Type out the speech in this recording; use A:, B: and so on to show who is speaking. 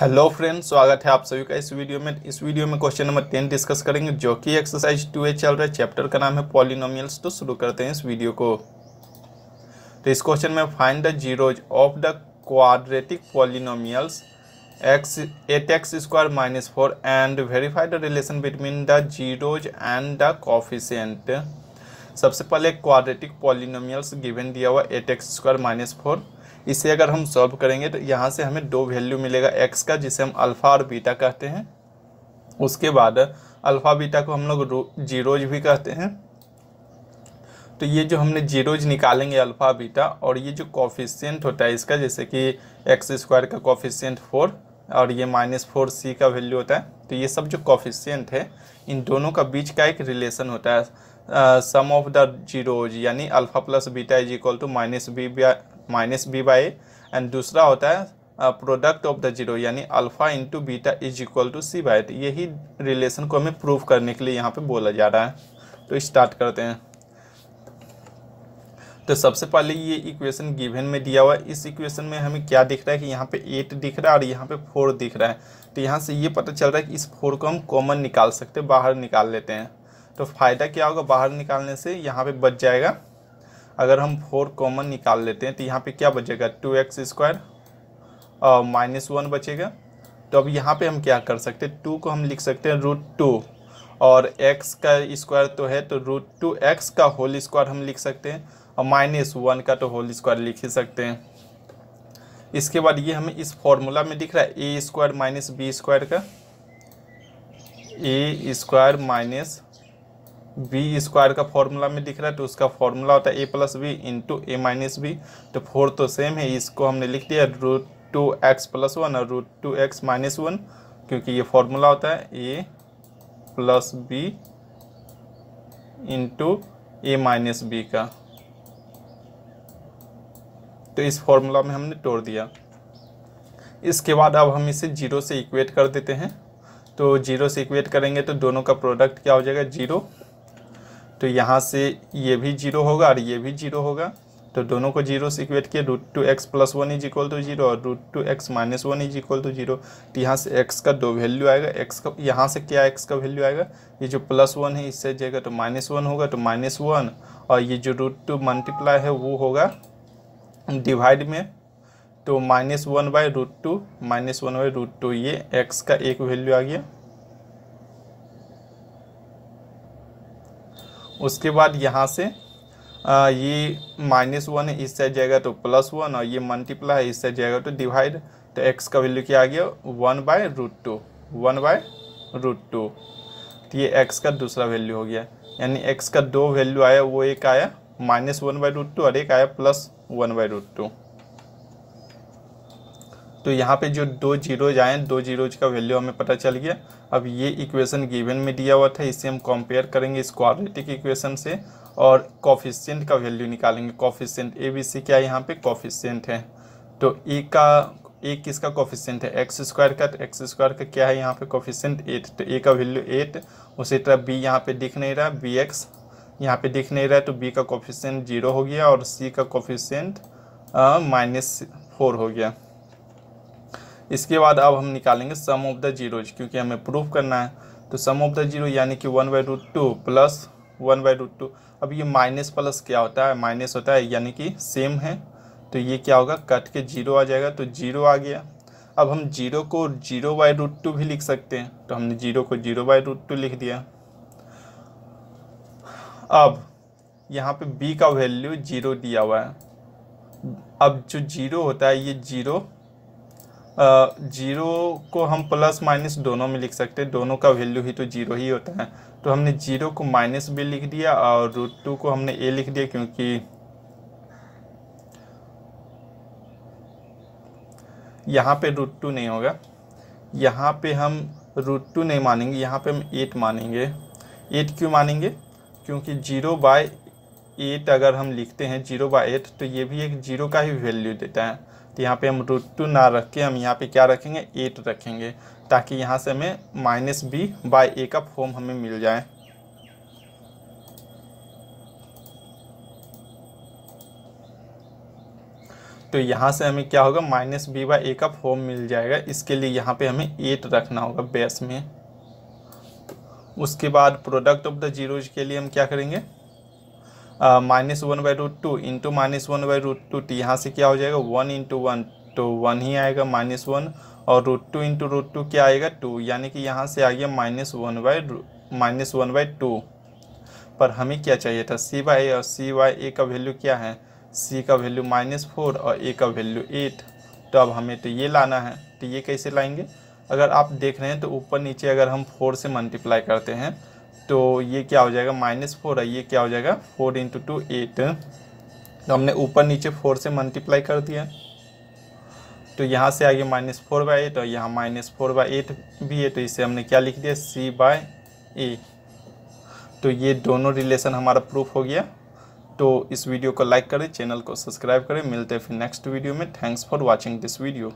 A: hello friend स्वागत है आप सभी का इस वीडियो में इस वीडियो में क्वेश्चन नंबर टेन डिस्कस करेंगे जो कि एक्सरसाइज टू ए चल रहा है चैप्टर का नाम है पॉलिनोमियल्स तो शुरू करते हैं इस वीडियो को तो इस क्वेश्चन में find the zeros of the quadratic polynomials x eight x square minus four and verify the relation between the zeros and the coefficient सबसे पहले क्वाड्रेटिक पॉलिनोमियल्स गिवन दिया हुआ eight x square minus four इसे अगर हम solve करेंगे तो यहाँ से हमें दो वैल्यू मिलेगा एक्स का जिसे हम अल्फ़ा और बीटा कहते हैं उसके बाद अल्फ़ा बीटा को हम लोग जीरोज भी कहते हैं तो ये जो हमने जीरोज निकालेंगे अल्फ़ा बीटा और ये जो कॉफिशियंट होता है इसका जैसे कि एक्स स्क्वायर का कॉफिशियंट फोर और ये माइनस फोर सी का वैल्यू होता है तो ये सब जो कॉफिशियंट है इन दोनों का बीच का एक रिलेशन होता है सम ऑफ द जीरोज यानी alpha plus beta is equal to minus b minus b by and दूसरा होता है प्रोडक्ट ऑफ द जीरो यानी alpha into beta is equal to c by यही रिलेशन को हमें प्रूव करने के लिए यहाँ पे बोला जा रहा है तो स्टार्ट करते हैं तो सबसे पहले ये इक्वेशन गिवन में दिया हुआ है इस इक्वेशन में हमें क्या दिख रहा है कि यहाँ पे एट दिख रहा है और यहाँ पे फोर दिख रहा है तो यहाँ से ये पता चल रहा है कि इस फोर को हम कॉमन निकाल सकते हैं बाहर निकाल लेते हैं तो फ़ायदा क्या होगा बाहर निकालने से यहाँ पे बच जाएगा अगर हम फोर कॉमन निकाल लेते हैं तो यहाँ पे क्या बचेगा two x square minus one बचेगा तो अब यहाँ पे हम क्या कर सकते हैं टू को हम लिख सकते हैं रूट टू और एक्स का स्क्वायर तो है तो रूट टू एक्स का होल स्क्वायर हम लिख सकते हैं और माइनस वन का तो होल स्क्वायर लिख ही सकते हैं इसके बाद ये हमें इस फॉर्मूला में दिख रहा है a square minus b square का a square minus b square का फॉर्मूला में दिख रहा है तो उसका फॉर्मूला होता है a plus b into a minus b तो फोर तो सेम है इसको हमने लिख दिया root two x plus one और root two x minus one क्योंकि ये फॉर्मूला होता है a plus b into a minus b का तो इस फॉर्मूला में हमने तोड़ दिया इसके बाद अब हम इसे जीरो से इक्वेट कर देते हैं तो जीरो से इक्वेट करेंगे तो दोनों का प्रोडक्ट क्या हो जाएगा जीरो तो यहाँ से ये भी जीरो होगा और ये भी जीरो होगा तो दोनों को जीरो से इक्वेट किए root two x plus one is equal to zero और root two x minus one is equal to zero तो यहाँ से एक्स का दो वैल्यू आएगा एक्स का यहाँ से क्या एक्स का वैल्यू आएगा ये जो प्लस वन है इससे जाएगा तो माइनस वन होगा तो माइनस वन और ये जो रूट टू मल्टीप्लाई है वो होगा डिवाइड में तो minus one by root two minus one by root two ये एक्स का एक वैल्यू आ गया उसके बाद यहाँ से आ, ये माइनस वन है इससे जाएगा तो प्लस वन और ये मल्टीप्लाई है इससे जाएगा तो डिवाइड तो एक्स का वैल्यू क्या आ गया one by root two one by root two तो ये एक्स का दूसरा वैल्यू हो गया यानी एक्स का दो वैल्यू आया वो एक आया minus one by root two और एक आया plus one by root two तो यहाँ पे जो दो जीरोज आए दो जीरोज का वैल्यू हमें पता चल गया अब ये इक्वेशन गिवन में दिया हुआ था इससे हम कंपेयर करेंगे स्क्वारिटिक इक्वेशन से और कॉफिशेंट का वैल्यू निकालेंगे कॉफिशेंट ए बी सी क्या है यहाँ पे कॉफिशेंट है तो ए का ए किसका कॉफिशेंट है एक्स स्क्वायर का तो एक्स स्क्वायर का क्या है यहाँ पे कॉफिशेंट एट तो ए का वैल्यू एट उसी तरह बी यहाँ पे दिख नहीं रहा बी एक्स यहाँ पे दिख नहीं रहा है तो बी का कॉफिशेंट जीरो हो गया और सी का कॉफिशेंट माइनस फोर हो गया इसके बाद अब हम निकालेंगे सम ऑफ द जीरोज क्योंकि हमें प्रूफ करना है तो सम ऑफ द जीरो यानी कि one by root two plus one by root two अब ये माइनस प्लस क्या होता है माइनस होता है यानी कि सेम है तो ये क्या होगा कट के जीरो आ जाएगा तो जीरो आ गया अब हम जीरो को जीरो बाई रूट टू भी लिख सकते हैं तो हमने जीरो को जीरो बाई रूट टू लिख दिया अब यहाँ पे बी का वैल्यू जीरो दिया हुआ है अब जो जीरो होता है ये जीरो जीरो को हम प्लस माइनस दोनों में लिख सकते हैं दोनों का वैल्यू ही तो जीरो ही होता है तो हमने जीरो को माइनस भी लिख दिया और रूट टू को हमने ए लिख दिया क्योंकि यहाँ पे रूट टू नहीं होगा यहाँ पे हम रूट टू नहीं मानेंगे यहाँ पे हम एट मानेंगे एट क्यों मानेंगे क्योंकि जीरो बाय एट अगर हम लिखते हैं जीरो बाय एट तो ये भी एक जीरो का ही वैल्यू देता है तो यहाँ पे हम रूट टू ना रख के हम यहाँ पे क्या रखेंगे एट रखेंगे ताकि यहाँ से हमें माइनस बी बाई ए का फॉर्म हमें मिल जाए तो यहाँ से हमें क्या होगा माइनस बी बाई ए का फॉर्म मिल जाएगा इसके लिए यहाँ पे हमें एट रखना होगा बेस में उसके बाद प्रोडक्ट ऑफ द जीरोज के लिए हम क्या करेंगे minus one by root two into minus one by root two टी यहाँ से क्या हो जाएगा वन इंटू वन तो वन ही आएगा माइनस वन और root two into root two क्या आएगा टू यानी कि यहाँ से आ गया minus one by minus one by two पर हमें क्या चाहिए था सी बाई और सी बाई ए का वैल्यू क्या है सी का वैल्यू माइनस फोर और ए का वैल्यू एट तो अब हमें तो ये लाना है तो ये कैसे लाएंगे अगर आप देख रहे हैं तो ऊपर नीचे अगर हम फोर से मल्टीप्लाई करते हैं तो ये क्या हो जाएगा माइनस फोर है ये क्या हो जाएगा फोर इंटू टू एट तो हमने ऊपर नीचे फोर से मल्टीप्लाई कर दिया तो यहाँ से आगे माइनस फोर बाई एट और यहाँ माइनस फोर बाई एट भी है तो इसे हमने क्या लिख दिया सी बाय ए तो ये दोनों रिलेशन हमारा प्रूफ हो गया तो इस वीडियो को लाइक करें चैनल को सब्सक्राइब करें मिलते हैं फिर नेक्स्ट वीडियो में thanks for watching this video